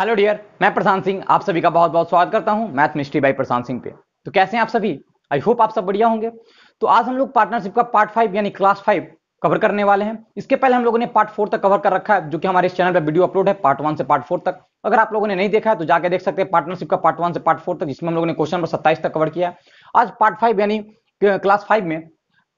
Hello dear मैं प्रशांत सिंह आप सभी का बहुत बहुत स्वागत करता हूं math mystery by Prashant Singh पे तो कैसे हैं आप सभी आई होप आप सब बढ़िया होंगे तो आज हम लोग पार्टनरशिप का पार्ट फाइव यानी क्लास फाइव कवर करने वाले हैं इसके पहले हम लोगों ने पार्ट फोर तक कवर कर रखा है जो कि हमारे इस चैनल पर वीडियो अपलोड है पार्ट वन से पार्ट फोर तक अगर आप लोगों ने नहीं देखा है तो जाकर देख सकते हैं पार्टनरशिप का पार्ट वन से पार्ट फोर तक जिसमें हम लोगों ने क्वेश्चन नंबर सत्ताईस तक कवर किया आज पार्ट फाइव यानी क्लास फाइव में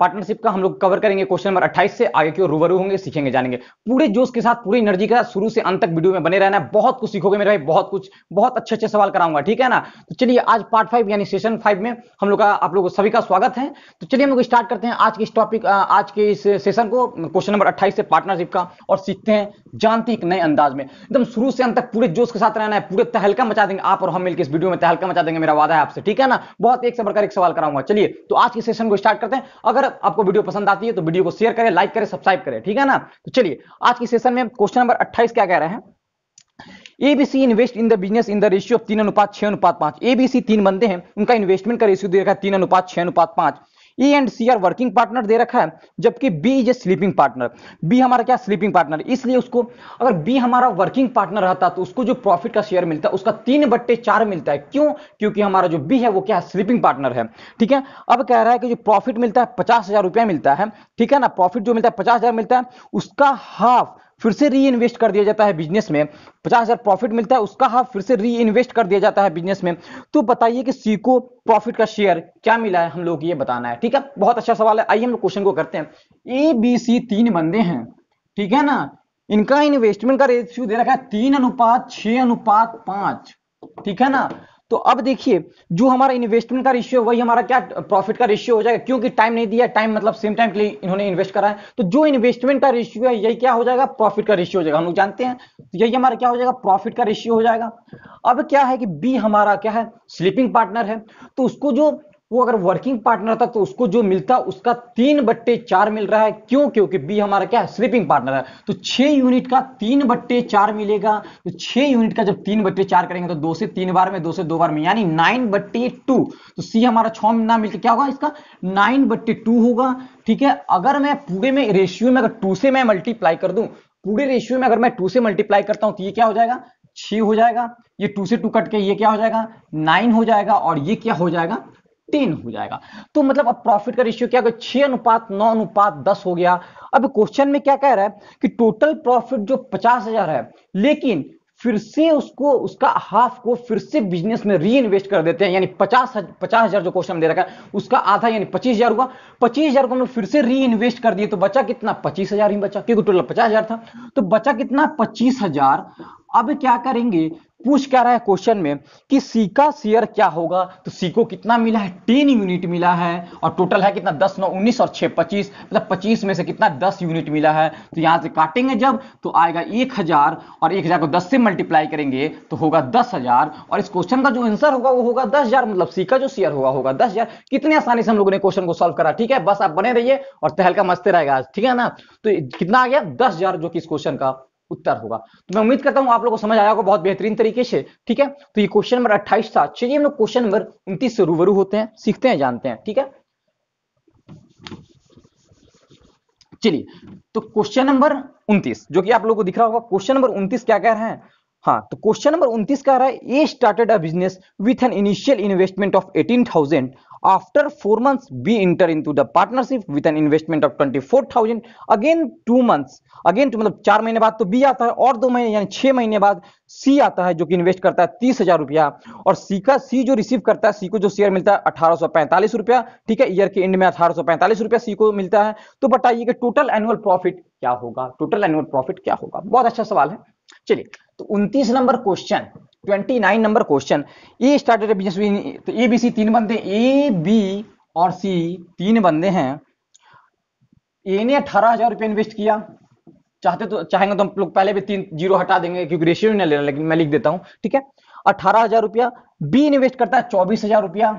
पार्टनरशिप का हम लोग कवर करेंगे क्वेश्चन नंबर 28 से आगे की ओर रूबरू होंगे सीखेंगे जानेंगे पूरे जोश के साथ पूरी एनर्जी के साथ शुरू से अंत तक वीडियो में बने रहना है बहुत कुछ सीखोगे मेरे भाई बहुत कुछ बहुत अच्छे अच्छे सवाल कराऊंगा ठीक है ना तो चलिए आज पार्ट फाइव यानी सेशन फाइव में हम लोग का आप लोग सभी का स्वागत है तो चलिए हम लोग स्टार्ट करते हैं आज के इस टॉपिक आज के इस सेशन को क्वेश्चन नंबर अट्ठाईस से पार्टनरशिप का और सीखते हैं जानती एक नए अंदाज में एकदम शुरू से अंत तक पूरे जोश के साथ रहना है पूरे तहलका मचा देंगे आप और हम मिलकर इस वीडियो में तहलका मचा देंगे मेरा वादा है आपसे ठीक है ना बहुत एक से बढ़कर एक सवाल कराऊंगा चलिए तो आज के सेशन को स्टार्ट करते हैं अगर आपको वीडियो पसंद आती है तो वीडियो को शेयर करें लाइक करें सब्सक्राइब करें ठीक है ना तो चलिए आज के सेशन में क्वेश्चन नंबर अट्ठाईस क्या कह रहे हैं ABC invest in the business in the ratio of तीन अनुपात छह अनुपात पांच एबीसी तीन बंदे हैं उनका इन्वेस्टमेंट का रेशियो दे रखा है तीन अनुपात छह अनुपात पांच A and C are working partner दे रखा है जबकि B is a sleeping partner B हमारा क्या स्लीपिंग पार्टनर इसलिए उसको अगर बी हमारा वर्किंग पार्टनर रहता तो उसको जो प्रॉफिट का शेयर मिलता है उसका तीन बट्टे चार मिलता है क्यों क्योंकि हमारा जो बी है वो क्या है स्लीपिंग पार्टनर है ठीक है अब कह रहा है कि जो प्रॉफिट मिलता है पचास हजार रुपया मिलता है ठीक है ना प्रॉफिट जो मिलता है पचास हजार मिलता है उसका हाफ फिर से री इन्वेस्ट कर दिया जाता है बिजनेस में पचास हज़ार प्रॉफिट मिलता है उसका हाफ फिर से री इन्वेस्ट कर दिया जाता है बिजनेस में तो बताइए कि सी को प्रॉफिट का शेयर क्या मिला है हम लोग ये बताना है ठीक है बहुत अच्छा सवाल है आइए हम लोग क्वेश्चन को करते हैं ए बी सी तीन बंदे हैं ठीक है ना इनका इन्वेस्टमेंट का रेशियो दे रखा है तीन अनुपात छह अनुपात पांच ठीक है ना तो अब देखिए जो हमारा इन्वेस्टमेंट का रेशियो वही हमारा क्या प्रॉफिट का रेशियो हो जाएगा क्योंकि टाइम नहीं दिया टाइम मतलब सेम टाइम के लिए इन्होंने इन्वेस्ट करा है तो जो इन्वेस्टमेंट का रेशियो है यही क्या हो जाएगा प्रॉफिट का रेशियो हो जाएगा हम लोग जानते हैं तो यही हमारा क्या हो जाएगा प्रॉफिट का रेशियो हो जाएगा अब क्या है कि बी हमारा क्या है स्लीपिंग पार्टनर है तो उसको जो वो अगर वर्किंग पार्टनर था तो उसको जो मिलता उसका तीन बट्टे चार मिल रहा है क्यों क्योंकि बी हमारा क्या है स्लीपिंग पार्टनर है तो छह यूनिट का तीन बट्टे चार मिलेगा तो छह यूनिट का जब तीन बट्टे चार करेंगे तो दो से तीन बार में दो से दो बार में यानी नाइन बट्टे टू तो सी हमारा छ ना मिलकर क्या होगा इसका नाइन बट्टे टू होगा ठीक है अगर मैं पूरे में रेशियो में अगर टू से मैं मल्टीप्लाई कर दूं पूरे रेशियो में अगर मैं टू से मल्टीप्लाई करता हूं तो ये क्या हो जाएगा छह हो जाएगा ये टू से टू कट के ये क्या हो जाएगा नाइन हो जाएगा और ये क्या हो जाएगा तीन हो जाएगा तो मतलब अब प्रॉफिट का रेशियो क्या छह अनुपात नौ अनुपात दस हो गया अब क्वेश्चन में क्या कह रहा है कि टोटल प्रॉफिट जो पचास हजार है लेकिन फिर से उसको उसका हाफ को फिर से बिजनेस में री इन्वेस्ट कर देते हैं यानी पचास पचास हजार जो क्वेश्चन दे रखा है उसका आधा यानी पच्चीस हजार हुआ पच्चीस हजार को हम फिर से री इन्वेस्ट कर दिए तो बचा कितना पच्चीस हजार ही बचा क्योंकि टोटल पचास हजार था तो बचा कितना पच्चीस हजार अब क्या करेंगे पूछ क्या रहा है क्वेश्चन में कि सी का शेयर क्या होगा तो सी को कितना मिला है टेन यूनिट मिला है और टोटल है कितना दस नौ उन्नीस और छह पच्चीस मतलब पच्चीस में से कितना दस यूनिट मिला है तो यहां से काटेंगे जब तो आएगा एक हजार और एक हजार को दस से मल्टीप्लाई करेंगे तो होगा दस हजार और इस क्वेश्चन का जो आंसर होगा वो होगा दस हजार मतलब सी का जो शेयर होगा होगा दस हजार कितने आसानी से हम लोगों ने क्वेश्चन को सोल्व करा ठीक है बस आप बने रहिए और तहलका मस्ते रहेगा ठीक है ना तो कितना आ गया दस हजार जो कि इस क्वेश्चन का उत्तर होगा तो मैं उम्मीद करता हूं आप लोगों को समझ आया होगा बहुत बेहतरीन तरीके से ठीक है तो ये क्वेश्चन नंबर अट्ठाईस था चलिए हम लोग क्वेश्चन नंबर उन्तीस से रूबरू होते हैं सीखते हैं जानते हैं ठीक है चलिए तो क्वेश्चन नंबर उन्तीस जो कि आप लोगों को दिख रहा होगा क्वेश्चन नंबर उन्तीस क्या कह रहे हैं हाँ तो क्वेश्चन नंबर उनतीस का रहा है A started a business with an initial investment of eighteen thousand after four months we enter into the partnership an investment of of 24000 again two months again two मतलब चार महीने बाद तो बी आता है और दो महीने यानी छह महीने बाद सी आता है जो कि इन्वेस्ट करता है तीस हजार रुपया और सी का सी जो रिसीव करता है सी को जो शेयर मिलता है अठारह रुपया ठीक है ईयर के एंड में अठारह रुपया सी को मिलता है तो बताइए कि टोटल एनुअल प्रॉफिट क्या होगा टोटल एनुअल प्रॉफिट क्या होगा बहुत अच्छा सवाल है चलिए तो उनतीस number question 29 number question A started business तो ए बी सी तीन बंदे ए बी और सी तीन बंदे हैं ए ने अठारह हजार रुपया इन्वेस्ट किया चाहते तो चाहेंगे तो हम लोग पहले भी तीन जीरो हटा देंगे क्योंकि रेशियो नहीं लेना लेकिन मैं लिख देता हूं ठीक है अठारह हजार रुपया बी इन्वेस्ट करता है चौबीस हजार रुपया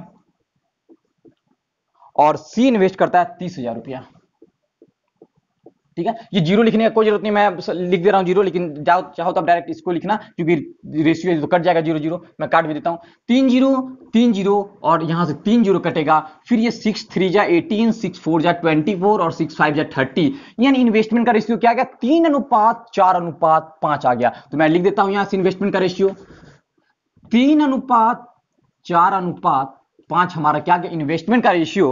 और सी इन्वेस्ट करता है तीस हजार रुपया ठीक है ये जीरो लिखने का कोई जरूरत नहीं मैं लिख दे रहा हूँ जीरो लेकिन जाओ चाहो तो आप डायरेक्ट इसको लिखना क्योंकि रेशियो तो कट जाएगा जीरो जीरो मैं काट भी देता हूँ तीन जीरो तीन जीरो और यहाँ से तीन जीरो कटेगा फिर ये सिक्स थ्री जा एटीन सिक्स फोर जा ट्वेंटी फोर और सिक्स फाइव जा थर्टी यानी इन्वेस्टमेंट का रेशियो क्या गया तीन अनुपात चार अनुपात पांच आ गया तो मैं लिख देता हूँ यहाँ से इन्वेस्टमेंट का रेशियो तीन अनुपात चार अनुपात पांच हमारा क्या इन्वेस्टमेंट का रेशियो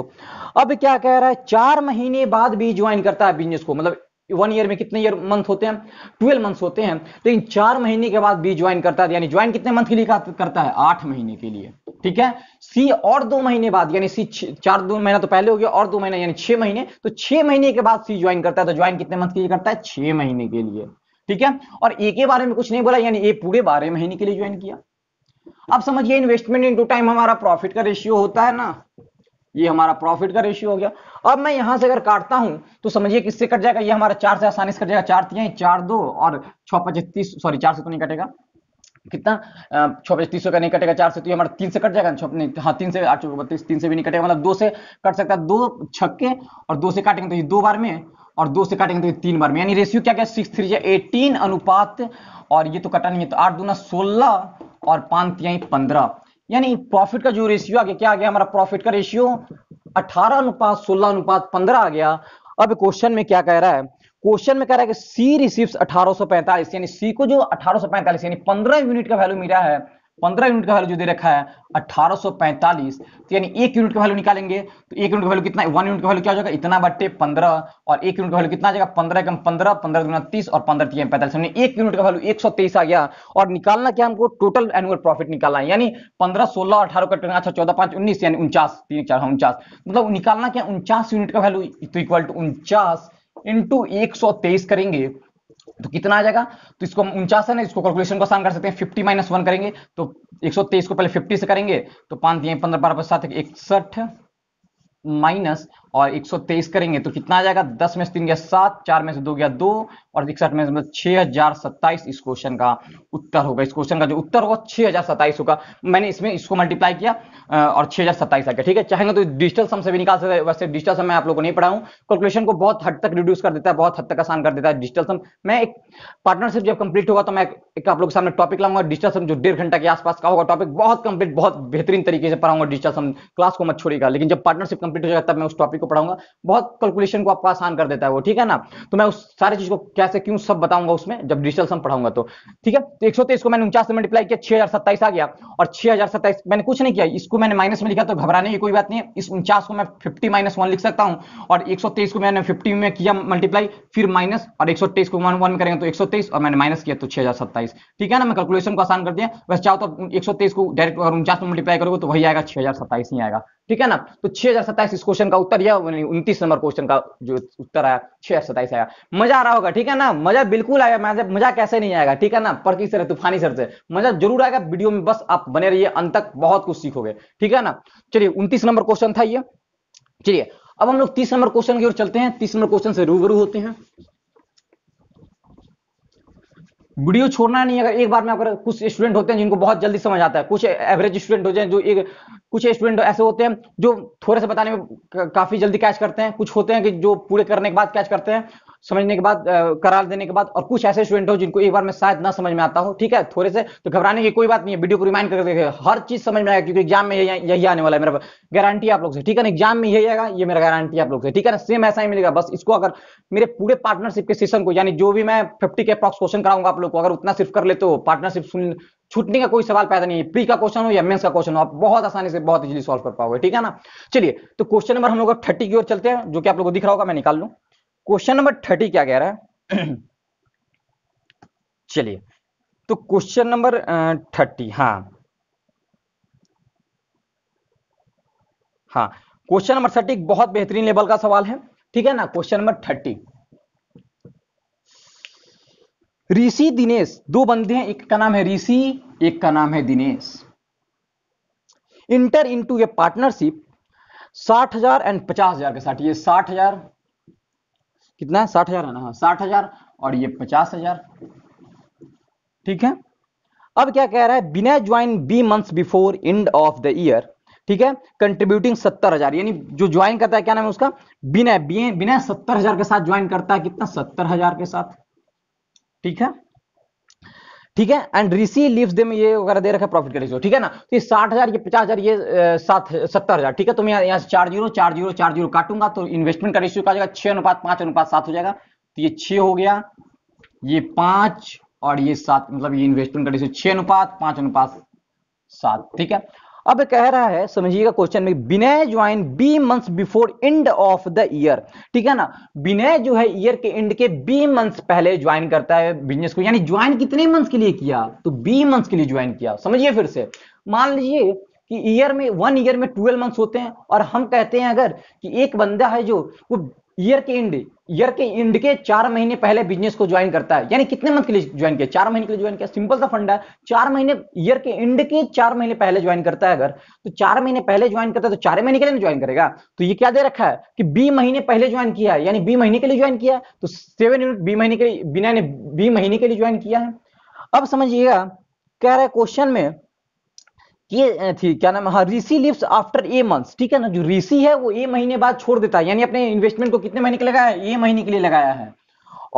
अब क्या कह रहा है चार महीने बाद भी ज्वाइन करता है बिजनेस को मतलब वन ईयर में कितने ईयर मंथ होते हैं ट्वेल्व मंथ होते हैं लेकिन चार महीने के बाद भी ज्वाइन करता है यानी ज्वाइन कितने मंथ के लिए करता है आठ महीने के लिए ठीक है सी और दो महीने बाद यानी सी चार दो महीना तो पहले हो गया और दो महीना यानी छह महीने तो छह महीने के बाद सी ज्वाइन करता है तो ज्वाइन कितने मंथ के लिए करता है छह महीने के लिए ठीक है और ए के बारे में कुछ नहीं बोला यानी ए पूरे बारह महीने के लिए ज्वाइन किया अब समझिए इन्वेस्टमेंट इनटू टाइम हमारा प्रॉफिट का रेशियो होता है ना ये हमारा प्रॉफिट का रेशियो हो गया अब मैं यहां से अगर काटता हूं तो समझिए किससे कट जाएगा ये हमारा चार से आसानी से कट जाएगा चार तीन चार दो और छ पचतीस सॉरी चार से तो नहीं कटेगा कितना छः तीस सौ का नहीं कटेगा चार से तो ये हमारा तीन से कट जाएगा नहीं हाँ तीन से आठ सौ बत्तीस तीन से भी नहीं कटेगा मतलब दो से कट सकता है दो छक्के और दो से काटेंगे तो ये दो बार में और दो से काटेंगे तो ये तीन बार में यानी रेशियो क्या क्या सिक्स थ्री एटीन अनुपात और ये तो कटा नहीं है तो आठ दो ना सोलह और पांच तिहाई पंद्रह यानी प्रॉफिट का जो रेशियो आ गया क्या आ गया हमारा प्रॉफिट का रेशियो अठारह अनुपात सोलह अनुपात पंद्रह आ गया अब क्वेश्चन में क्या कह रहा है क्वेश्चन में कह रहा है कि सी रिसीव्स 1845 यानी सी को जो 1845 यानी 15 यूनिट का वैल्यू मिला है पंद्रह यूनिट का वैल्यू जो दे रखा है 1845 तो यानी एक यूनिट का वैल्यू निकालेंगे तो एक यूनिट का वैल्यू कितना वन यूनिट का वैल्यू क्या हो जाएगा इतना बटे पंद्रह और एक यूनिट का वैल्यू कितना जाएगा पंद्रह कम पंद्रह पंद्रह दुना तीस और पंद्रह तीन पैंतालीस हमने एक यूनिट का वैल्यू एक आ गया और निकालना क्या हमको टोटल एनुअल प्रॉफिट निकालना है यानी पंद्रह सोलह अठारह कट करना अच्छा चौदह पांच उन्नीस यानी उनचास तीन चार हाँ, उनचास मतलब निकालना क्या उनचास यूनिट का वैल्यू इक्वल टू उनचास इंटू एक सौ तेईस करेंगे तो कितना आ जाएगा तो इसको हम उनचास है ना इसको कैलकुलेशन को आसान कर सकते हैं फिफ्टी माइनस वन करेंगे तो एक सौ तेईस को पहले फिफ्टी से करेंगे तो पांच पंद्रह बारह पचास इकसठ माइनस और 123 करेंगे तो कितना आ जाएगा 10 में से तीन गया सात चार में से दो गया दो और इकसठ में से मतलब छह हजार सत्ताईस इस क्वेश्चन का उत्तर होगा इस क्वेश्चन का जो उत्तर होगा छह हजार सत्ताईस होगा मैंने इसमें इसको मल्टीप्लाई किया और छह हजार सत्ताईस आ गया ठीक है चाहेंगे तो डिजिटल सम से भी निकाल सकते वैसे डिजिटल सम मैं आप लोग को नहीं पढ़ाऊँ कैलकुलेशन को बहुत हद तक रिड्यूस कर देता है बहुत हद तक आसान कर देता है डिजिटल सम मैं एक पार्टनरशिप जब कंप्लीट होगा तो मैं एक आप लोग सामने टॉपिक लाऊंगा डिजिटल सम जो डेढ़ घंटा के आसपास का होगा टॉपिक बहुत कंप्लीट बहुत बेहतरीन तरीके से पढ़ाऊंगा डिजिटल सम क्लास को मत छोड़ेगा लेकिन जब पार्टनरशिप कंप्लीट हो जाएगा तब मैं उस टॉपिक टॉपिक को पढ़ाऊंगा बहुत कैलकुलेशन को आपका आसान कर देता है वो ठीक है ना तो मैं उस सारी चीज को कैसे क्यों सब बताऊंगा उसमें जब डिजिटल सम पढ़ाऊंगा तो ठीक है तो एक को मैंने उनचास से मल्टीप्लाई किया छह आ गया और छह मैंने कुछ नहीं किया इसको मैंने माइनस में लिखा तो घबराने की कोई बात नहीं है इस उनचास को मैं फिफ्टी माइनस वन लिख सकता हूँ और एक को मैंने फिफ्टी में किया मल्टीप्लाई फिर माइनस और एक को वन वन करेंगे तो एक और मैंने माइनस किया तो छह ठीक है ना मैं कैलकुलेशन को आसान कर दिया वैसे चाहो तो एक को डायरेक्ट और उनचास में मल्टीप्लाई करोगे तो वही आएगा छह ही आएगा ठीक है ना तो छह हजार सत्ताईस इस क्वेश्चन का उत्तर या उन्तीस नंबर क्वेश्चन का जो उत्तर आया छह हजार सत्ताईस आया मजा आ रहा होगा ठीक है ना मजा बिल्कुल आया मजा मजा कैसे नहीं आएगा ठीक है ना पर किस तरह तूफानी सर से मजा जरूर आएगा वीडियो में बस आप बने रहिए अंत तक बहुत कुछ सीखोगे ठीक है ना चलिए उन्तीस नंबर क्वेश्चन था ये चलिए अब हम लोग तीस नंबर क्वेश्चन की ओर चलते हैं तीस नंबर क्वेश्चन से रूबरू होते हैं वीडियो छोड़ना नहीं अगर एक बार में अगर कुछ स्टूडेंट होते हैं जिनको बहुत जल्दी समझ आता है कुछ एवरेज स्टूडेंट होते हैं जो एक कुछ स्टूडेंट ऐसे होते हैं जो थोड़े से बताने में काफी जल्दी कैच करते हैं कुछ होते हैं कि जो पूरे करने के बाद कैच करते हैं समझने के बाद करार देने के बाद और कुछ ऐसे स्टूडेंट हो जिनको एक बार में शायद ना समझ में आता हो ठीक है थोड़े से तो घबराने की कोई बात नहीं है वीडियो को रिमाइंड कर देखे हर चीज समझ में आएगा क्योंकि एग्जाम में यही आने वाला है मेरा गारंटी आप लोग से ठीक है ना एग्जाम में यही आएगा ये मेरा गारंटी आप लोग से ठीक है ना सेम ऐसा ही मिलेगा बस इसको अगर मेरे पूरे पार्टनरशिप के सेशन को यानी जो भी मैं फिफ्टी के अप्रॉक्स क्वेश्चन कराऊंगा आप लोग को अगर उतना सिर्फ कर लेते हो पार्टनरशिप सुन छूटने का कोई सवाल पैदा नहीं है प्री का क्वेश्चन हो या मेंस का क्वेश्चन हो आप बहुत आसानी से बहुत इजीली सॉल्व कर पाओगे ठीक है ना चलिए तो क्वेश्चन नंबर हम लोग थर्टी की ओर चलते हैं जो कि आप लोगों को दिख रहा होगा मैं निकाल लूँ क्वेश्चन नंबर थर्टी क्या कह रहा है चलिए तो क्वेश्चन नंबर थर्टी हाँ हाँ क्वेश्चन नंबर थर्टी बहुत बेहतरीन लेवल का सवाल है ठीक है ना question number thirty Rishi Dinesh दो बंदे हैं एक का नाम है ऋषि एक का नाम है Dinesh enter into a partnership साठ हजार एंड पचास हजार के साथ ये साठ हजार कितना है साठ हजार है ना हाँ, साठ हजार और ये पचास हजार ठीक है अब क्या कह रहा है बिना join B months before end of the year ठीक है कंट्रीब्यूटिंग सत्तर हजार यानी जो ज्वाइन करता है क्या नाम है उसका बिना बिना सत्तर हजार के साथ ज्वाइन करता है कितना सत्तर हजार के साथ ठीक है ठीक है एंड रिसी लिव्स देम ये वगैरह दे रखा है प्रॉफिट का ठीक है ना तो ये साठ हजार ये पचास हजार ये सात सत्तर हजार ठीक है तो मैं यहाँ से चार जीरो चार जीरो चार जीरो काटूंगा तो इन्वेस्टमेंट का रेशियो का जाएगा छह अनुपात पांच अनुपात सात हो जाएगा तो ये छह हो गया ये पांच और ये सात मतलब ये इन्वेस्टमेंट का रेशियो छह अनुपात पांच अनुपात सात ठीक है अब कह रहा है समझिएगा क्वेश्चन में Vinay join B months before end of the year ठीक है ना विनय जो है ईयर के एंड के बी मंथ्स पहले ज्वाइन करता है बिजनेस को यानी ज्वाइन कितने मंथ्स के लिए किया तो बी मंथ्स के लिए ज्वाइन किया समझिए फिर से मान लीजिए कि ईयर में वन ईयर में ट्वेल्व मंथ्स होते हैं और हम कहते हैं अगर कि एक बंदा है जो वो ईयर के एंड ईयर के एंड के चार महीने पहले बिजनेस को ज्वाइन करता है यानी कितने मंथ के लिए ज्वाइन किया चार महीने के लिए ज्वाइन किया सिंपल सा फंड है चार महीने ईयर के एंड के चार महीने पहले ज्वाइन करता है अगर तो चार महीने पहले ज्वाइन करता है तो चार महीने के लिए ज्वाइन करेगा तो ये क्या दे रखा है कि बी महीने पहले ज्वाइन किया है यानी बी महीने के लिए ज्वाइन किया है तो सेवन यूनिट बी महीने के लिए बिना ने बी महीने के लिए ज्वाइन किया है अब समझिएगा कह रहे क्वेश्चन में ये थी क्या नाम हाँ Rishi leaves after a month ठीक है ना जो ऋषि है वो ए महीने बाद छोड़ देता है यानी अपने इन्वेस्टमेंट को कितने महीने के लगाया ए महीने के लिए लगाया है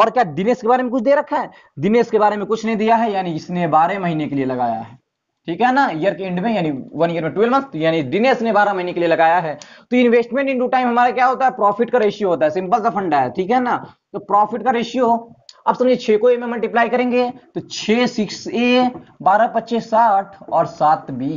और क्या दिनेश के बारे में कुछ दे रखा है दिनेश के बारे में कुछ नहीं दिया है यानी इसने बारह महीने के लिए लगाया है ठीक है ना ईयर के एंड में यानी वन ईयर में ट्वेल्व मंथ यानी दिनेश ने बारह महीने के लिए लगाया है तो इन्वेस्टमेंट इन टू टाइम हमारा क्या होता है प्रॉफिट का रेशियो होता है सिंपल सा फंडा है ठीक है ना तो प्रॉफिट का रेशियो अब समझिए छह को ए में मल्टीप्लाई करेंगे तो छह सिक्स ए बारह पच्चे साठ और सात बी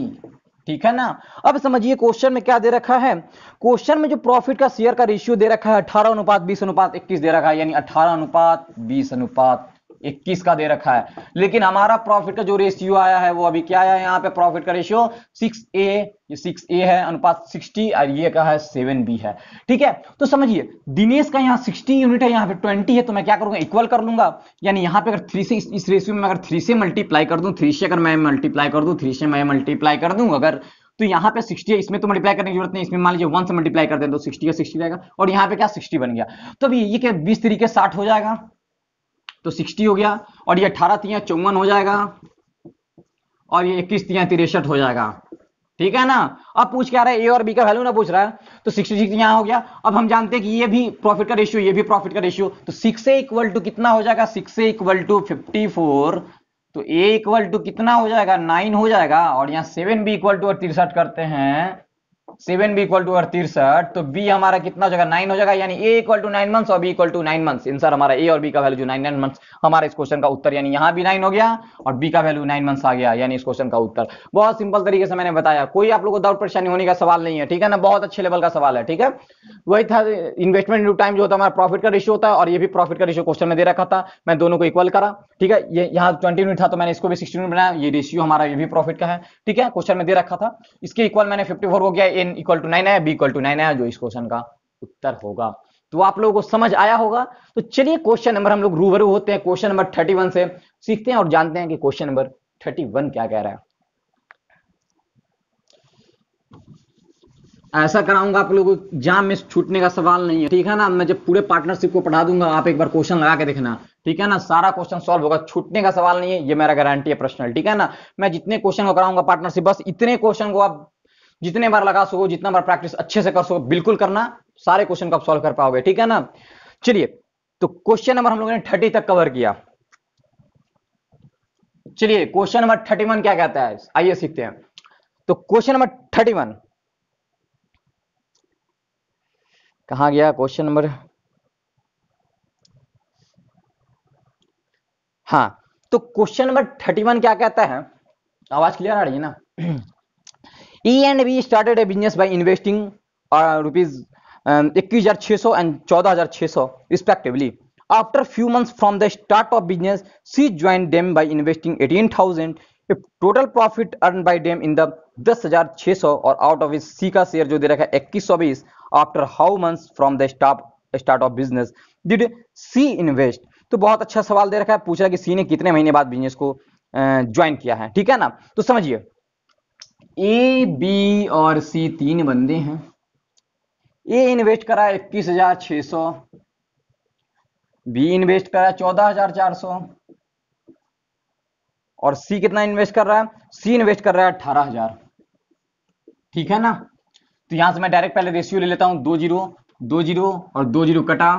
ठीक है ना अब समझिए क्वेश्चन में क्या दे रखा है क्वेश्चन में जो प्रॉफिट का शेयर का रेशियो दे रखा है अठारह अनुपात बीस अनुपात इक्कीस दे रखा है यानी अठारह अनुपात बीस अनुपात इक्कीस का दे रखा है लेकिन हमारा प्रॉफिट का जो रेशियो आया है वो अभी क्या आया है यहाँ पे प्रॉफिट का ratio six A six A है अनुपात सिक्सटी और ये का है सेवन बी है ठीक है तो समझिए दिनेश का यहाँ सिक्सटी यूनिट है यहाँ पे ट्वेंटी है तो मैं क्या करूंगा इक्वल कर लूंगा यानी यहाँ पे अगर थ्री से इस, रेशियो में अगर थ्री से मल्टीप्लाई कर दूं थ्री से अगर मैं मल्टीप्लाई कर दूं थ्री से मैं मल्टीप्लाई कर दूं अगर तो यहाँ पे 60 है इसमें तो मल्टीप्लाई करने की जरूरत नहीं इसमें मान लीजिए वन से मल्टीप्लाई कर दे तो 60 का 60 रहेगा और यहाँ पे क्या 60 बन गया तो अभी ये क्या बीस तरीके साठ हो जाएगा तो 60 हो गया और ये 18 तिया चौवन हो जाएगा और ये 21 तिया तिरसठ हो जाएगा ठीक है ना अब पूछ क्या रहा है ए और बी का वैल्यू ना पूछ रहा है तो सिक्सटी सिक्स यहाँ हो गया अब हम जानते हैं कि ये भी प्रॉफिट का रेशियो ये भी प्रॉफिट का रेशियो तो सिक्स इक्वल टू कितना हो जाएगा six equal to fifty four तो ए इक्वल टू कितना हो जाएगा नाइन हो जाएगा और यहाँ सेवन भी इक्वल टू और तिरसठ करते हैं सेवन बी इक्वल टू और तिरसठ तो बी हमारा कितना हो जाएगा नाइन हो जाएगा यानी A equal to nine months और B equal to nine months इंसर हमारा ए और बी का वैल्यू जो नाइन नाइन मंथ्स हमारा इस क्वेश्चन का उत्तर यानी यहाँ भी नाइन हो गया और बी का वैल्यू नाइन मंथ्स आ गया यानी इस क्वेश्चन का उत्तर बहुत सिंपल तरीके से मैंने बताया कोई आप लोग को डाउट परेशानी होने का सवाल नहीं है ठीक है ना बहुत अच्छे लेवल का सवाल है ठीक है वही था इन्वेस्टमेंट इन टाइम जो होता है हमारा प्रॉफिट का रेशियो होता है और ये भी प्रॉफिट का रेशियो क्वेश्चन में दे रखा था मैं दोनों को इक्वल करा ठीक है ये यहाँ ट्वेंटी मिनट था तो मैंने इसको भी सिक्सटी मिनट बनाया ये रेशियो हमारा ये भी प्रॉफिट का है ठीक है क्वेश्चन में दे रखा था इसके इक्वल मैंने फिफ्टी फोर गया A an equal to nine आया बी इक्वल टू नाइन आया जो इस क्वेश्चन का उत्तर होगा तो आप लोगों को समझ आया होगा तो चलिए क्वेश्चन नंबर हम लोग रूबरू होते हैं क्वेश्चन नंबर थर्टी वन से सीखते हैं और जानते हैं कि क्वेश्चन नंबर थर्टी वन क्या कह रहा है ऐसा कराऊंगा आप लोगों को जाम में छूटने का सवाल नहीं है ठीक है ना मैं जब पूरे पार्टनरशिप को पढ़ा दूंगा आप एक बार क्वेश्चन लगा के देखना ठीक है ना सारा क्वेश्चन सॉल्व होगा छूटने का सवाल नहीं है ये मेरा गारंटी है पर्सनल ठीक है ना मैं जितने क्वेश्चन को कराऊंगा पार्टनरशिप बस इतने क्वेश्चन को आप जितने बार लगा सको जितना बार प्रैक्टिस अच्छे से कर सको बिल्कुल करना सारे क्वेश्चन को आप सॉल्व कर पाओगे ठीक है ना चलिए तो क्वेश्चन नंबर हम लोगों ने थर्टी तक कवर किया चलिए क्वेश्चन नंबर थर्टी वन क्या कहता है आइए सीखते हैं तो क्वेश्चन नंबर थर्टी वन कहा गया क्वेश्चन नंबर हाँ तो क्वेश्चन नंबर थर्टी वन क्या कहता है आवाज क्लियर आ रही है ना E and B started a business by investing rupees इक्कीस हजार छः सौ एंड चौदह हजार छः सौ respectively after few months from the start of business she joined them by investing 18000 if total profit earned by them in the 10600 और out of his c का शेयर जो दे रखा है 2120 after how months from the start start of business did c invest तो बहुत अच्छा सवाल दे रखा है पूछ रहा है कि सी ने कितने महीने बाद बिजनेस को ज्वाइन किया है ठीक है ना तो समझिए ए बी और सी तीन बंदे हैं ए इन्वेस्ट करा इक्कीस हजार छ सौ बी इन्वेस्ट करा चौदह हजार चार सौ और सी कितना इन्वेस्ट कर रहा है सी इन्वेस्ट कर रहा है अठारह हजार ठीक है ना तो यहां से मैं डायरेक्ट पहले रेशियो ले लेता हूं दो जीरो दो जीरो और दो जीरो कटा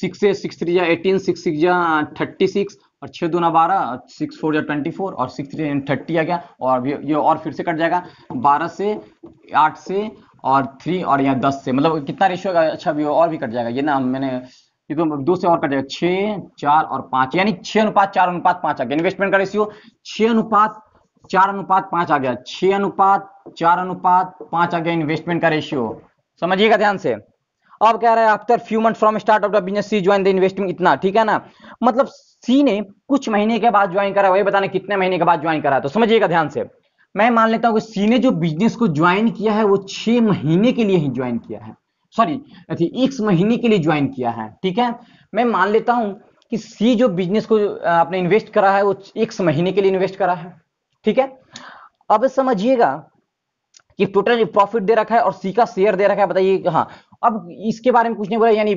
सिक्स सिक्स थ्री या एटीन सिक्स सिक्स जा थर्टी सिक्स और छः ना बारह सिक्स फोर या ट्वेंटी फोर और सिक्स थ्री थर्टी आ गया और ये और फिर से कट जाएगा बारह से आठ से और थ्री और यहाँ दस से मतलब कितना रेशियो अच्छा भी और भी कट जाएगा ये ना मैंने ये तो दो से और कट जाएगा छः चार और पाँच यानी छः अनुपात चार अनुपात पाँच आ गया इन्वेस्टमेंट का रेशियो छः अनुपात चार अनुपात पाँच आ गया छः अनुपात चार अनुपात पाँच आ गया इन्वेस्टमेंट का रेशियो समझिएगा ध्यान से अब कह रहा है after few month from start of the business C join the investing इतना ठीक है ना मतलब सी ने कुछ महीने के बाद ज्वाइन करा वही बताने कितने महीने के बाद ज्वाइन करा तो समझिएगा ध्यान से मैं मान लेता हूं कि सी ने जो बिजनेस को ज्वाइन किया है वो छह महीने के लिए ही ज्वाइन किया है सॉरी एक महीने के लिए ज्वाइन किया है ठीक है मैं मान लेता हूं कि सी जो बिजनेस को आपने इन्वेस्ट करा है वो एक महीने के लिए इन्वेस्ट करा है ठीक है अब समझिएगा कि टोटल प्रॉफिट दे रखा है और सी का शेयर दे रखा है बताइए हाँ अब इसके बारे में कुछ नहीं बोला यानी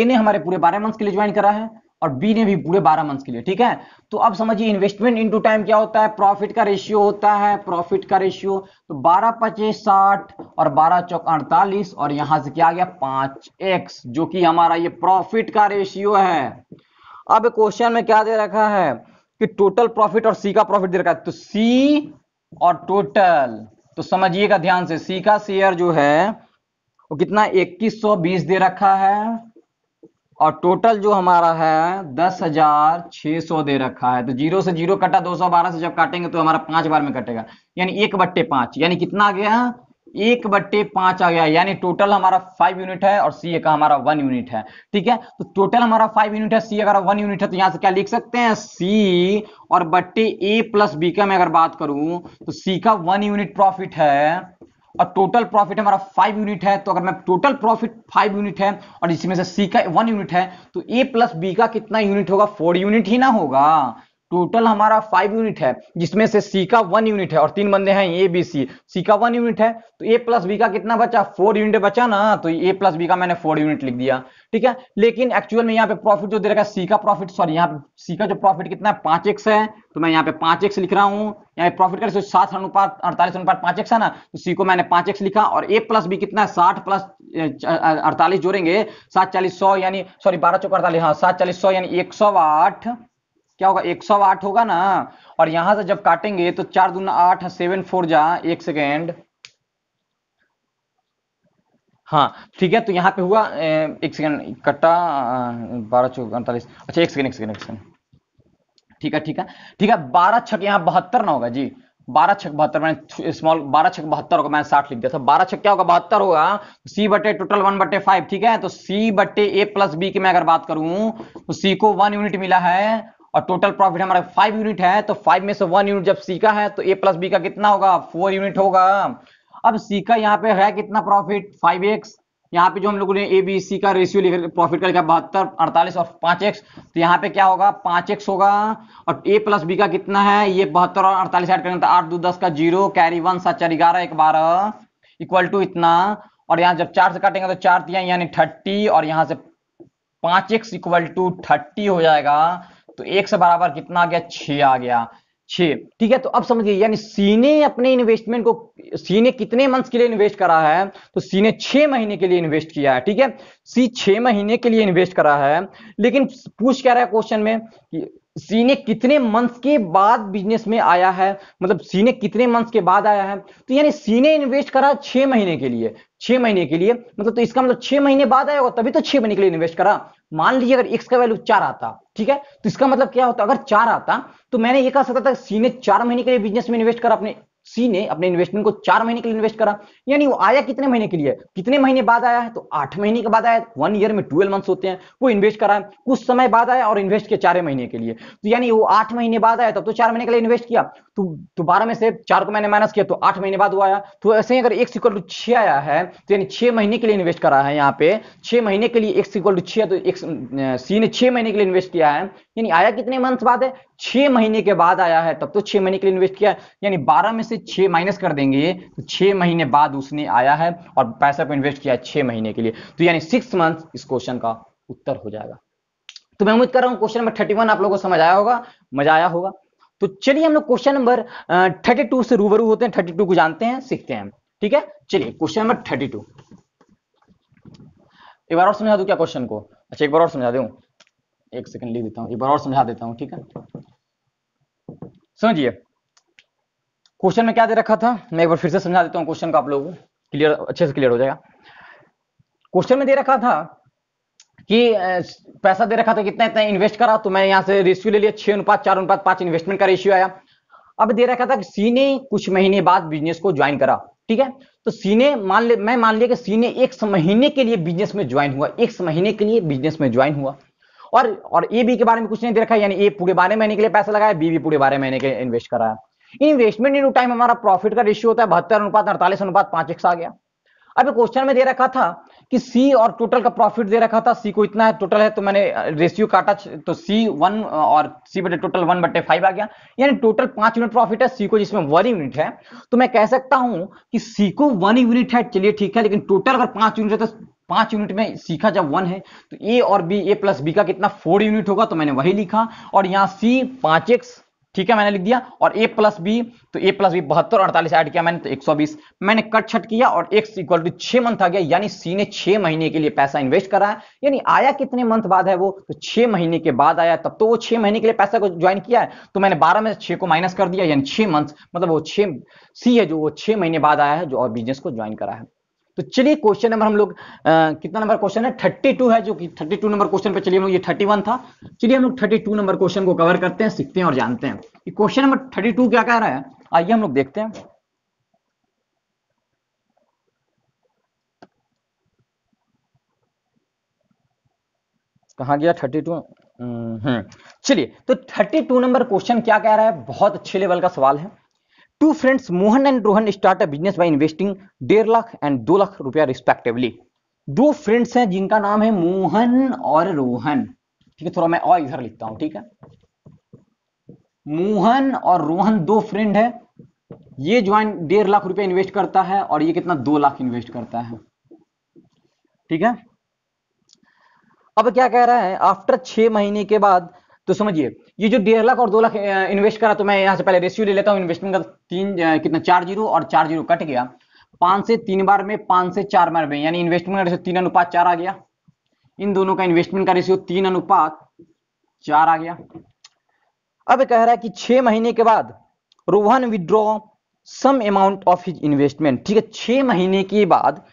ए ने हमारे पूरे बारह मंथ के लिए ज्वाइन करा है और बी ने भी पूरे बारह मंथ के लिए ठीक है तो अब समझिए इन्वेस्टमेंट इनटू टाइम क्या होता है प्रॉफिट का रेशियो होता है प्रॉफिट का रेशियो तो बारह पचे साठ और बारह चौक अड़तालीस और यहां से क्या आ गया पांच एक्स जो कि हमारा ये प्रॉफिट का रेशियो है अब क्वेश्चन में क्या दे रखा है कि टोटल प्रॉफिट और सी का प्रॉफिट दे रखा है तो सी और टोटल तो समझिएगा ध्यान से सी का शेयर जो है वो कितना 2120 दे रखा है और टोटल जो हमारा है दस हजार सौ दे रखा है तो जीरो से जीरो कटा दो सौ बारह से जब काटेंगे तो हमारा पांच बार में कटेगा यानी एक बट्टे पांच यानी कितना आ गया एक बट्टे पांच आ गया यानी टोटल हमारा फाइव यूनिट है और सी का हमारा वन यूनिट है ठीक है तो टोटल हमारा फाइव यूनिट है सी अगर वन यूनिट है तो यहां से क्या लिख सकते हैं सी और बट्टे ए प्लस बी का मैं अगर बात करूं तो सी का वन यूनिट प्रॉफिट है और टोटल प्रॉफिट हमारा फाइव यूनिट है तो अगर मैं टोटल प्रॉफिट फाइव यूनिट है और इसमें से सी का वन यूनिट है तो ए प्लस बी का कितना यूनिट होगा फोर यूनिट ही ना होगा टोटल हमारा फाइव यूनिट है जिसमें से सी का वन यूनिट है और तीन बंदे हैं ए बी सी सी का वन यूनिट है तो ए प्लस बी का कितना बचा फोर यूनिट बचा ना तो ए प्लस बी का मैंने फोर यूनिट लिख दिया ठीक है लेकिन एक्चुअल में यहाँ पे प्रॉफिट जो दे रखा है सी का प्रॉफिट सॉरी यहाँ पे सी का जो प्रॉफिट कितना है पांच एक्स है तो मैं यहाँ पे पांच एक्स लिख रहा हूँ यहाँ प्रॉफिट कर सात अनुपात अड़तालीस अनुपात पांच एक्स है ना तो सी को मैंने पांच एक्स लिखा और ए प्लस बी कितना है साठ प्लस अड़तालीस जोड़ेंगे सात चालीस सौ यानी सॉरी बारह चौक अड़तालीस हाँ सात चालीस सौ यानी एक सौ आठ क्या होगा 108 होगा ना और यहां से जब काटेंगे तो चार दून आठ सेवन फोर जा एक सेकेंड हाँ ठीक है तो यहाँ पे हुआ एक सेकेंड कट्टा बारह चौक अड़तालीस अच्छा एक सेकेंड एक सेकेंड एक सेकेंड ठीक है ठीक है ठीक है बारह छक यहाँ बहत्तर ना होगा जी बारह छक बहत्तर मैंने स्मॉल बारह छक बहत्तर होगा मैंने साठ लिख दिया था बारह छक क्या होगा बहत्तर होगा सी तो बटे टोटल वन बटे फाइव ठीक है तो सी बटे ए प्लस बी की मैं अगर बात करूं तो सी को वन यूनिट मिला है और टोटल प्रॉफिट हमारा फाइव यूनिट है तो फाइव में से वन यूनिट जब सी का है तो ए प्लस बी का कितना होगा फोर यूनिट होगा अब सी का यहाँ पे है कितना प्रॉफिट फाइव एक्स यहाँ पे जो हम लोगों ने ए बी सी का रेशियो लेकर प्रॉफिट का लिखा बहत्तर अड़तालीस और पांच एक्स तो यहाँ पे क्या होगा पांच एक्स होगा और ए प्लस बी का कितना है ये बहत्तर और अड़तालीस एड करेंगे तो आठ दो दस का जीरो कैरी वन सात चार ग्यारह एक बारह इक्वल टू इतना और यहाँ जब चार से काटेंगे तो चार यानी थर्टी और यहाँ से पांच एक्स इक्वल टू थर्टी हो जाएगा तो एक से बराबर कितना आ गया छ आ गया छ ठीक है तो अब समझिए यानी सी ने अपने इन्वेस्टमेंट को सी ने कितने मंथ्स के लिए इन्वेस्ट करा है तो सी ने छह महीने के लिए इन्वेस्ट किया है ठीक है सी छह महीने के लिए इन्वेस्ट करा है लेकिन पूछ क्या रहा है क्वेश्चन में सी ने कितने मंथ्स के बाद बिजनेस में आया है मतलब सी ने कितने मंथ्स के बाद आया है तो यानी सी ने इन्वेस्ट करा छह महीने के लिए छह महीने के लिए मतलब तो इसका मतलब छह महीने बाद आया होगा तभी तो छह महीने के लिए इन्वेस्ट करा मान लीजिए अगर एक्स का वैल्यू चार आता ठीक है तो इसका मतलब क्या होता अगर चार आता तो मैंने ये कहा सकता था सी ने चार महीने के लिए बिजनेस में इन्वेस्ट करा अपने सी ने अपने इन्वेस्टमेंट को चार महीने के लिए इन्वेस्ट करा यानी वो आया कितने महीने के लिए कितने महीने बाद आया है तो आठ महीने के बाद आया वन ईयर तो में ट्वेल्व मंथ्स होते हैं वो इन्वेस्ट करा है कुछ समय बाद आया और इन्वेस्ट किया चार महीने के लिए तो यानी वो आठ महीने बाद आया तब तो चार महीने के लिए इन्वेस्ट किया तो, दोबारा तो में से चार को मैंने माइनस किया तो आठ महीने बाद वो आया तो ऐसे ही अगर एक सिक्वल टू छः आया है तो यानी छह महीने के लिए इन्वेस्ट करा है यहाँ पे छह महीने के लिए एक सिक्वल टू छः तो एक्स सी ने छह महीने के लिए इन्वेस्ट किया है यानी आया कितने मंथ बाद है छह महीने के बाद आया है तब तो छह महीने के लिए इन्वेस्ट किया यानी बारह में से छह माइनस कर देंगे ये तो छह महीने बाद उसने आया है और पैसा को इन्वेस्ट किया छह महीने के लिए तो यानी सिक्स मंथ इस क्वेश्चन का उत्तर हो जाएगा तो मैं उम्मीद कर रहा हूं क्वेश्चन नंबर थर्टी आप लोगों को समझ आया होगा मजा आया होगा तो चलिए हम लोग क्वेश्चन नंबर थर्टी टू से रूबरू होते हैं थर्टी टू को जानते हैं सीखते हैं ठीक है चलिए क्वेश्चन नंबर थर्टी टू एक बार और समझा दू क्या क्वेश्चन को अच्छा एक बार और समझा दू एक सेकंड लिख देता हूँ एक बार और समझा देता हूँ ठीक है समझिए क्वेश्चन में क्या दे रखा था मैं एक बार फिर से समझा देता हूँ क्वेश्चन का आप लोगों को क्लियर अच्छे से क्लियर हो जाएगा क्वेश्चन में दे रखा था कि पैसा दे रखा था कितना इतना इन्वेस्ट करा तो मैं यहाँ से रेशियो ले लिया छह अनुपात चार अनुपात पांच इन्वेस्टमेंट का रेशियो आया अब दे रखा था कि सी ने कुछ महीने बाद बिजनेस को ज्वाइन करा ठीक है तो सी ने मान ले मैं मान लिया कि सी ने एक महीने के लिए बिजनेस में ज्वाइन हुआ एक महीने के लिए बिजनेस में ज्वाइन हुआ और और ए बी के बारे में कुछ नहीं दे रखा यानी ए पूरे बारह महीने के लिए पैसा लगाया बी भी पूरे बारह महीने के लिए इन्वेस्ट करा इन्वेस्टमेंट इन टाइम हमारा प्रॉफिट का रेशियो होता है बहत्तर अनुपात अड़तालीस अनुपात पांच एक आ गया अभी क्वेश्चन में दे रखा था कि सी और टोटल का प्रॉफिट दे रखा था सी को इतना है टोटल है तो मैंने रेशियो काटा तो सी वन और सी बटे टोटल वन बटे फाइव आ गया यानी टोटल पांच यूनिट प्रॉफिट है सी को जिसमें वन यूनिट है तो मैं कह सकता हूं कि सी को वन यूनिट है चलिए ठीक है लेकिन टोटल अगर पांच यूनिट है तो पांच यूनिट में सीखा जब वन है तो ए और बी ए प्लस बी का कितना फोर यूनिट होगा तो मैंने वही लिखा और यहाँ सी पांच एक्स ठीक है मैंने लिख दिया और ए प्लस बी तो ए प्लस बी बहत्तर अड़तालीस ऐड किया मैंने तो 120 मैंने कट छट किया और एक्स इक्वल टू छह मंथ आ गया यानी सी ने छह महीने के लिए पैसा इन्वेस्ट करा है यानी आया कितने मंथ बाद है वो तो छह महीने के बाद आया तब तो वो छह महीने के लिए पैसा को ज्वाइन किया है तो मैंने बारह में छह को माइनस कर दिया यानी छह मंथ मतलब वो छह सी है जो वो छह महीने बाद आया है जो और बिजनेस को ज्वाइन करा है तो चलिए क्वेश्चन नंबर हम लोग कितना नंबर क्वेश्चन है थर्टी टू है जो कि थर्टी टू नंबर क्वेश्चन पे चलिए हम लोग ये थर्टी वन था चलिए हम लोग थर्टी टू नंबर क्वेश्चन को कवर करते हैं सीखते हैं और जानते हैं कि क्वेश्चन नंबर थर्टी टू क्या कह रहा है आइए हम लोग देखते हैं कहा गया थर्टी हम्म, टू हम्म। चलिए तो थर्टी टू नंबर क्वेश्चन क्या कह रहा है बहुत अच्छे लेवल का सवाल है two friends Mohan and Rohan start business by investing डेढ़ लाख एंड दो लाख रुपया रिस्पेक्टिवली दो फ्रेंड्स हैं जिनका नाम है मोहन और रोहन ठीक है थोड़ा मैं और इधर लिखता हूं ठीक है मोहन और रोहन दो फ्रेंड है ये ज्वाइन डेढ़ लाख रुपया इन्वेस्ट करता है और ये कितना दो लाख इन्वेस्ट करता है ठीक है अब क्या कह रहा है आफ्टर छह महीने के बाद तो समझिए ये जो डेढ़ लाख और दो लाख इन्वेस्ट करा तो मैं यहां से पहले रेस्यू ले लेता हूं इन्वेस्टमेंट का तीन कितना चार जीरो और चार जीरो कट गया पांच से तीन बार में पांच से चार बार में यानी इन्वेस्टमेंट का रेशियो तीन अनुपात चार आ गया इन दोनों का इन्वेस्टमेंट का रेशियो तीन अनुपात चार आ गया अब कह रहा है कि छह महीने के बाद Rohan withdraw some amount of his investment ठीक है छह महीने के बाद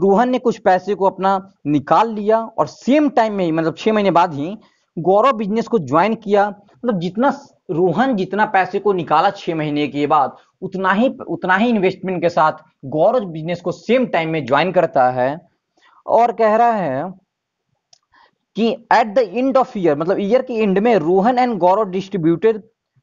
रोहन ने कुछ पैसे को अपना निकाल लिया और सेम टाइम में ही मतलब छह महीने बाद ही गौरव बिजनेस को ज्वाइन किया मतलब जितना रोहन जितना पैसे को निकाला छह महीने के बाद उतना ही उतना ही इन्वेस्टमेंट के साथ गौरव बिजनेस को सेम टाइम में ज्वाइन करता है और कह रहा है कि at the end of year मतलब ईयर के एंड में Rohan and Gaurav distributed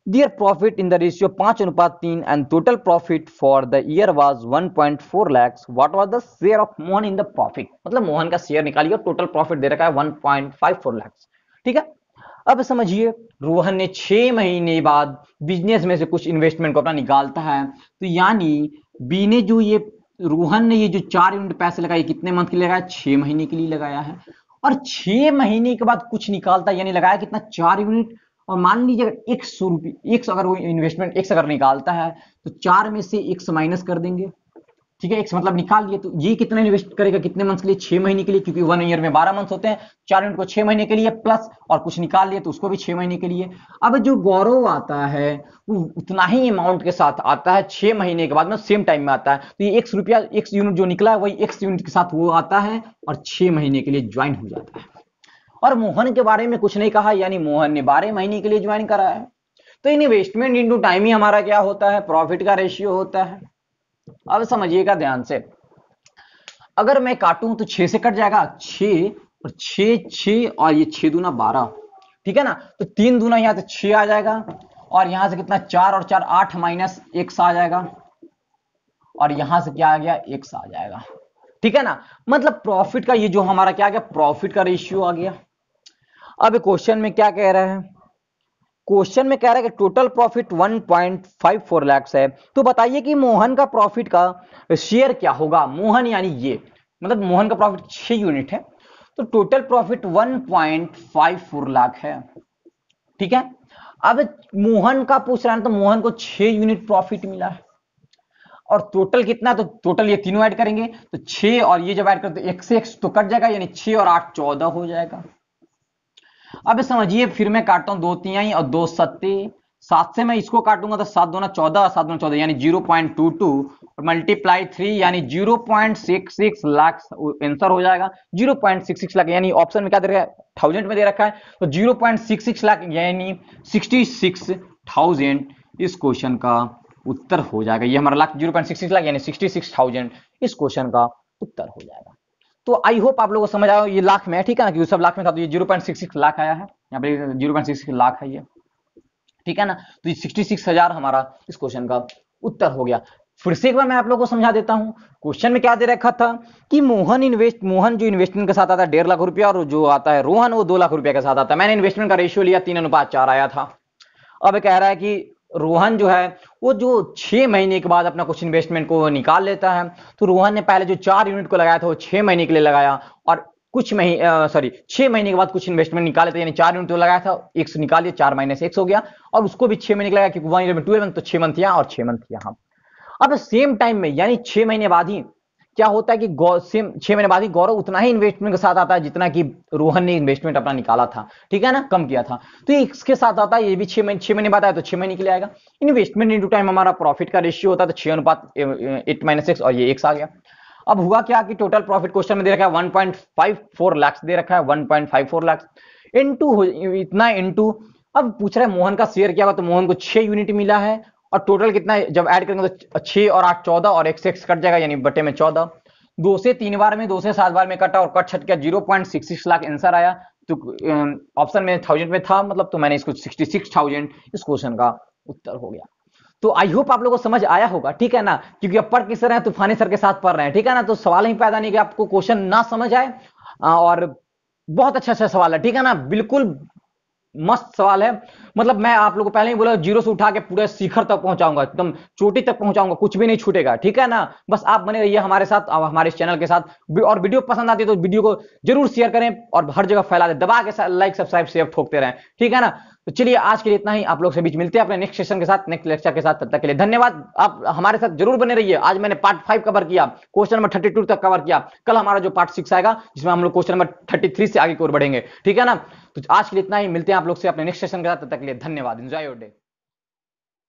their profit in the ratio पांच अनुपात तीन and total profit for the year was 1.4 lakhs what was the share of Mohan in the profit मतलब मोहन का शेयर निकालिए टोटल प्रॉफिट दे रखा है 1.54 लाख ठीक है अब समझिए रोहन ने छह महीने बाद बिजनेस में से कुछ इन्वेस्टमेंट को अपना निकालता है तो यानी बी ने जो ये रोहन ने ये जो चार यूनिट पैसे लगाए कितने मंथ के लिए लगाया छह महीने के लिए लगाया है और छह महीने के बाद कुछ निकालता है यानी लगाया कितना चार यूनिट और मान लीजिए अगर एक सौ रुपये एक अगर वो इन्वेस्टमेंट एक अगर निकालता है तो चार में से एक माइनस कर देंगे ठीक है एक्स मतलब निकाल लिए तो ये कितना इन्वेस्ट करेगा कितने मंथ के लिए छह महीने के लिए क्योंकि वन ईयर में बारह मंथ होते हैं चार यूनिट को छह महीने के लिए प्लस और कुछ निकाल लिए तो उसको भी छह महीने के लिए अब जो गौरव आता है वो उतना ही अमाउंट के साथ आता है छह महीने के बाद में सेम टाइम में आता है तो ये एक्स रुपया एक्स यूनिट जो निकला है वही एक्स यूनिट के साथ वो आता है और छह महीने के लिए ज्वाइन हो जाता है और मोहन के बारे में कुछ नहीं कहा यानी मोहन ने बारह महीने के लिए ज्वाइन करा है तो इन्वेस्टमेंट टू टाइम ही हमारा क्या होता है प्रॉफिट का रेशियो होता है अब समझिएगा ध्यान से अगर मैं काटूं तो छह से कट जाएगा छ और छ छ और ये छह दूना बारह ठीक है ना तो तीन दूना यहां से छ आ जाएगा और यहां से कितना चार और चार आठ माइनस सा आ जाएगा और यहां से क्या आ गया सा आ जाएगा ठीक है ना मतलब प्रॉफिट का ये जो हमारा क्या आ गया प्रॉफिट का रेशियो आ गया अब क्वेश्चन में क्या कह रहा है क्वेश्चन में कह रहा है कि टोटल प्रॉफिट 1.54 लाख है तो बताइए कि मोहन का प्रॉफिट का शेयर क्या होगा मोहन यानी ये मतलब मोहन का प्रॉफिट छह यूनिट है तो टोटल प्रॉफिट 1.54 लाख है ठीक है अब मोहन का पूछ रहा है तो मोहन को छह यूनिट प्रॉफिट मिला है और टोटल कितना तो टोटल ये तीनों ऐड करेंगे तो छह और ये जब ऐड करते तो एक से एक तो कट जाएगा यानी छह और आठ चौदह हो जाएगा अब समझिए फिर मैं काटता हूं दो तिहाई और दो सत्ती सात से मैं इसको काटूंगा तो सात ना चौदह सात दो चौदह यानी जीरो पॉइंट टू टू और मल्टीप्लाई थ्री यानी zero point six six lakh answer हो जाएगा zero point six six lakh यानी ऑप्शन में क्या दे रखा है थाउजेंड में दे रखा है तो zero point six six lakh यानी सिक्सटी सिक्स थाउजेंड इस क्वेश्चन का उत्तर हो जाएगा ये हमारा lakh zero point six six lakh यानी सिक्सटी सिक्स थाउजेंड इस क्वेश्चन का उत्तर हो जाएगा तो आई होप आप लोगों को समझ आया ये लाख में है ठीक है ना क्योंकि सब लाख में था तो ये zero point six six lakh आया है यहाँ पे जीरो पॉइंट सिक्स लाख है ये ठीक है ना तो ये सिक्सटी सिक्स हजार हमारा इस क्वेश्चन का उत्तर हो गया फिर से एक बार मैं आप लोगों को समझा देता हूँ क्वेश्चन में क्या दे रखा था कि मोहन इन्वेस्ट मोहन जो इन्वेस्टमेंट के साथ आता है डेढ़ लाख रुपया और जो आता है रोहन वो दो लाख रुपया के साथ आता है मैंने इन्वेस्टमेंट का रेशियो लिया तीन अनुपात चार आया था अब कह रहा है कि रोहन जो है वो जो छः महीने के बाद अपना कुछ इन्वेस्टमेंट को निकाल लेता है तो रोहन ने पहले जो चार यूनिट को लगाया था वो छः महीने के लिए लगाया और कुछ महीने सॉरी छः महीने के बाद कुछ इन्वेस्टमेंट निकाल लेते यानी चार यूनिट तो लगाया था एक सौ निकाल लिया चार महीने से एक हो गया और उसको भी छः महीने लगाया क्योंकि वन इलेवन इलेवन तो छः मंथ यहाँ और छः मंथ यहाँ अब सेम टाइम में यानी छः महीने बाद ही क्या होता है कि सेम छह महीने बाद ही गौरव उतना ही इन्वेस्टमेंट के साथ आता है जितना कि रोहन ने इन्वेस्टमेंट अपना निकाला था ठीक है ना कम किया था तो इसके साथ आता है ये भी छह महीने छह महीने बाद आया तो छह महीने के लिए आएगा इन्वेस्टमेंट इंटू टाइम हमारा प्रॉफिट का रेशियो होता है तो छह अनुपात एट माइनस सिक्स और ये एक आ गया अब हुआ क्या कि टोटल प्रॉफिट क्वेश्चन में दे रखा है one point five four lakhs दे रखा है one point five 1.54 lakh into इतना इनटू अब पूछ रहा है मोहन का शेयर क्या हुआ तो मोहन को छह यूनिट मिला है और टोटल कितना जब ऐड करेंगे तो छह और आठ चौदह और एक से एक्स कट जाएगा यानी बटे में चौदह दो से तीन बार में दो से सात बार में कटा और कट छट गया zero point six six lakh answer आया तो ऑप्शन में थाउजेंड में था मतलब तो मैंने इसको सिक्सटी सिक्स थाउजेंड इस क्वेश्चन का उत्तर हो गया तो आई होप आप लोगों को समझ आया होगा ठीक है ना क्योंकि अब पढ़ किस रहे तूफानी सर के साथ पढ़ रहे हैं ठीक है ना तो सवाल ही पैदा नहीं कि आपको क्वेश्चन ना समझ आए और बहुत अच्छा अच्छा सवाल है ठीक है ना बिल्कुल मस्त सवाल है मतलब मैं आप लोगों को पहले ही बोला जीरो से उठा के पूरे शिखर तक पहुंचाऊंगा एकदम चोटी तक पहुंचाऊंगा कुछ भी नहीं छूटेगा ठीक है ना बस आप बने रहिए हमारे साथ और हमारे चैनल के साथ और वीडियो पसंद आती है तो वीडियो को जरूर शेयर करें और हर जगह फैला दे दबा के लाइक सब्सक्राइब शेयर ठोकते रहें ठीक है ना तो चलिए आज के लिए इतना ही आप लोग से बीच मिलते हैं अपने नेक्स्ट सेशन के साथ नेक्स्ट लेक्चर के साथ तब तक के लिए धन्यवाद आप हमारे साथ जरूर बने रहिए आज मैंने पार्ट फाइव कवर किया क्वेश्चन नंबर थर्टी टू तक कवर किया कल हमारा जो पार्ट सिक्स आएगा जिसमें हम लोग क्वेश्चन नंबर थर्टी थ्री से आगे की ओर बढ़ेंगे ठीक है ना तो आज के लिए इतना ही मिलते हैं आप लोग से अपने नेक्स्ट सेशन के साथ तब तक के लिए धन्यवाद एंजॉय योर डे